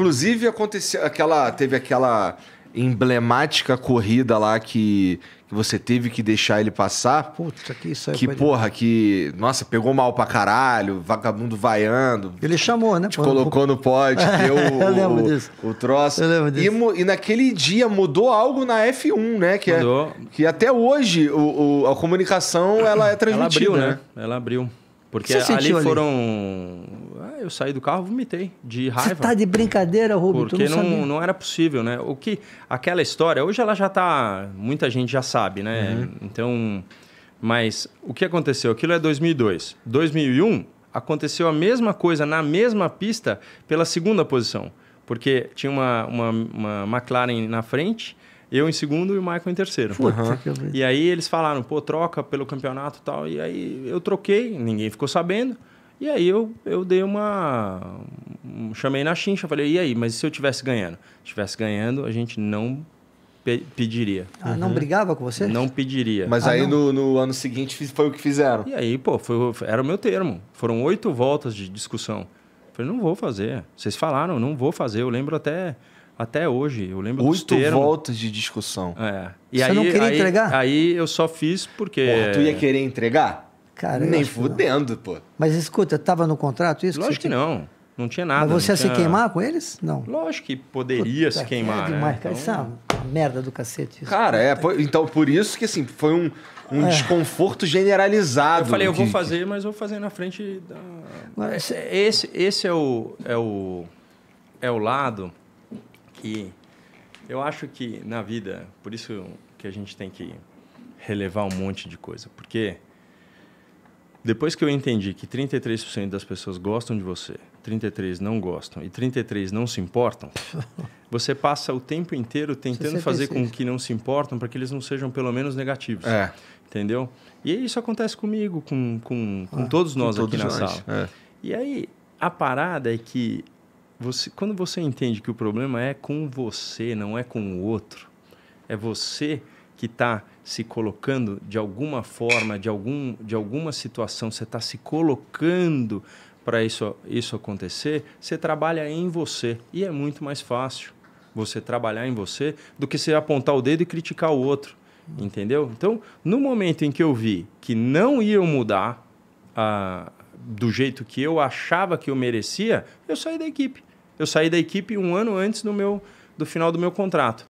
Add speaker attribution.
Speaker 1: Inclusive, aconteceu aquela. Teve aquela emblemática corrida lá que, que você teve que deixar ele passar. Putz, aqui isso aí Que, porra, ir. que. Nossa, pegou mal pra caralho, vagabundo vaiando. Ele chamou, né? Te colocou no pódio, deu o, o troço. Eu lembro disso. E, e, naquele dia mudou algo na F1, né? Que, é mudou. É, que até hoje o, o, a comunicação ela é transmitida. Ela abriu, né? né?
Speaker 2: Ela abriu. Porque ali foram eu saí do carro, vomitei de raiva. Você tá de
Speaker 1: brincadeira, Rubio? Porque não, não,
Speaker 2: não, era possível, né? O que aquela história hoje ela já tá, muita gente já sabe, né? Uhum. Então, mas o que aconteceu? Aquilo é 2002. 2001 aconteceu a mesma coisa na mesma pista pela segunda posição, porque tinha uma, uma, uma McLaren na frente eu em segundo e o Michael em terceiro. Uhum. E aí eles falaram, pô, troca pelo campeonato e tal. E aí eu troquei, ninguém ficou sabendo. E aí eu, eu dei uma. Chamei na chincha, falei, e aí, mas e se eu tivesse ganhando? Se tivesse ganhando, a gente não pe pediria. Ah, não uhum. brigava com você? Não pediria. Mas ah, aí no, no, ano seguinte foi o que fizeram. E aí, pô, foi, era o meu termo. Foram oito voltas de discussão. Eu falei, não vou fazer. Vocês falaram, não vou fazer. Eu lembro até até hoje. Eu lembro Oito voltas de discussão. É. E Você aí, não queria aí, entregar? Aí eu só fiz porque. Porra, tu ia querer entregar? Cara, Nem fudendo, pô.
Speaker 1: Mas escuta, tava no contrato isso? Lógico que, que
Speaker 2: não. Não tinha nada. Mas você ia tinha... se queimar com eles? Não. Lógico que poderia Puta, se queimar. É demais, né? cara. Então... Isso é
Speaker 1: uma merda do cacete. Isso. Cara, é. então, por isso que assim, foi um, um é. desconforto generalizado. Eu falei, eu vou
Speaker 2: fazer, mas vou fazer na frente da. Mas... É, esse, esse é, o, é, o, é o lado que eu acho que na vida, por isso que a gente tem que relevar um monte de coisa. Porque depois que eu entendi que 33% das pessoas gostam de você, 33 não gostam e 33 não se importam, você passa o tempo inteiro tentando você fazer precisa. com que não se importam para que eles não sejam pelo menos negativos. É. Entendeu? E isso acontece comigo, com, com, com ah, todos nós com aqui todos na nós. sala. É. E aí, a parada é que você, quando você entende que o problema é com você, não é com o outro, é você que está se colocando de alguma forma, de, algum, de alguma situação, você está se colocando para isso, isso acontecer, você trabalha em você. E é muito mais fácil você trabalhar em você do que você apontar o dedo e criticar o outro. Entendeu? Então, no momento em que eu vi que não iam mudar ah, do jeito que eu achava que eu merecia, eu saí da equipe. Eu saí da equipe um ano antes do, meu, do final do meu contrato.